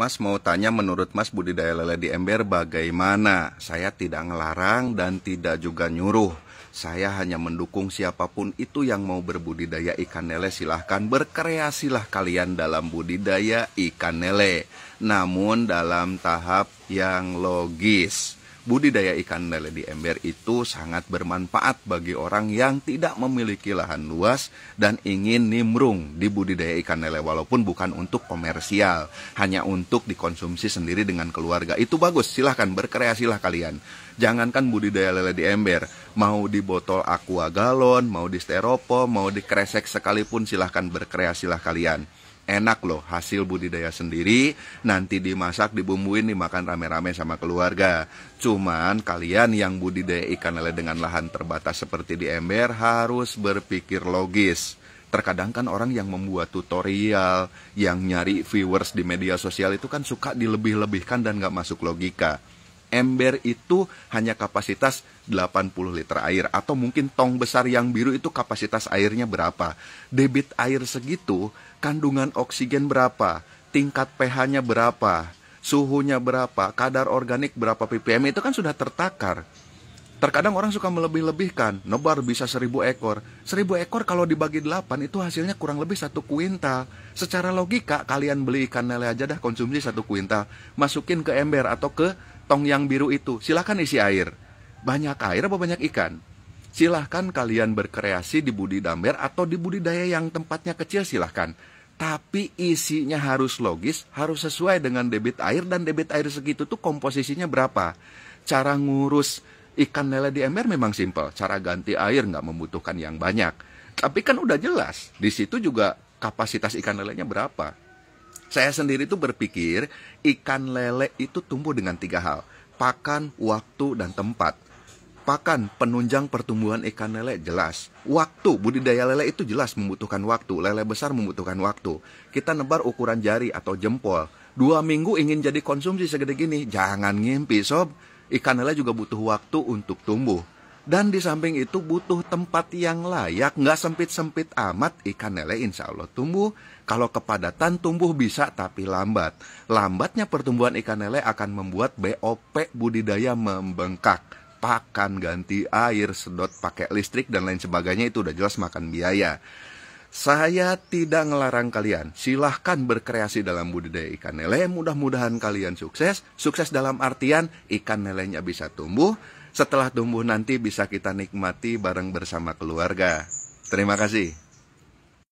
Mas mau tanya menurut Mas budidaya lele di ember bagaimana? Saya tidak ngelarang dan tidak juga nyuruh. Saya hanya mendukung siapapun itu yang mau berbudidaya ikan lele silahkan berkreasilah kalian dalam budidaya ikan lele. Namun dalam tahap yang logis budidaya ikan lele di ember itu sangat bermanfaat bagi orang yang tidak memiliki lahan luas dan ingin nimrung di budidaya ikan lele walaupun bukan untuk komersial, hanya untuk dikonsumsi sendiri dengan keluarga. Itu bagus, silahkan berkreasilah kalian. Jangankan budidaya lele di ember, mau di botol aqua galon, mau di stereopo mau di kresek sekalipun silahkan berkreasilah kalian enak loh hasil budidaya sendiri nanti dimasak dibumbuin dimakan rame-rame sama keluarga cuman kalian yang budidaya ikan lele dengan lahan terbatas seperti di ember harus berpikir logis terkadang kan orang yang membuat tutorial yang nyari viewers di media sosial itu kan suka dilebih-lebihkan dan nggak masuk logika ember itu hanya kapasitas 80 liter air atau mungkin tong besar yang biru itu kapasitas airnya berapa. Debit air segitu, kandungan oksigen berapa, tingkat pH-nya berapa, suhunya berapa, kadar organik berapa ppm itu kan sudah tertakar. Terkadang orang suka melebih-lebihkan, nobar bisa seribu ekor. Seribu ekor kalau dibagi delapan itu hasilnya kurang lebih satu kuintal. Secara logika kalian beli ikan lele aja dah konsumsi satu kuintal, masukin ke ember atau ke tong yang biru itu, silahkan isi air. Banyak air apa banyak ikan? Silahkan kalian berkreasi di budi damer atau di budidaya yang tempatnya kecil silahkan. Tapi isinya harus logis, harus sesuai dengan debit air dan debit air segitu tuh komposisinya berapa. Cara ngurus ikan lele di ember memang simpel, cara ganti air nggak membutuhkan yang banyak. Tapi kan udah jelas, di situ juga kapasitas ikan lelenya berapa. Saya sendiri itu berpikir ikan lele itu tumbuh dengan tiga hal. Pakan, waktu, dan tempat. Pakan penunjang pertumbuhan ikan lele jelas. Waktu budidaya lele itu jelas membutuhkan waktu. Lele besar membutuhkan waktu. Kita nebar ukuran jari atau jempol. Dua minggu ingin jadi konsumsi segede gini. Jangan ngimpi sob. Ikan lele juga butuh waktu untuk tumbuh. Dan di samping itu butuh tempat yang layak, nggak sempit-sempit amat, ikan lele insya Allah tumbuh. Kalau kepadatan tumbuh bisa tapi lambat. Lambatnya pertumbuhan ikan lele akan membuat BOP budidaya membengkak. Pakan, ganti air, sedot pakai listrik dan lain sebagainya itu udah jelas makan biaya. Saya tidak ngelarang kalian. Silahkan berkreasi dalam budidaya ikan lele. Mudah-mudahan kalian sukses. Sukses dalam artian ikan lelenya bisa tumbuh, setelah tumbuh nanti bisa kita nikmati bareng bersama keluarga. Terima kasih.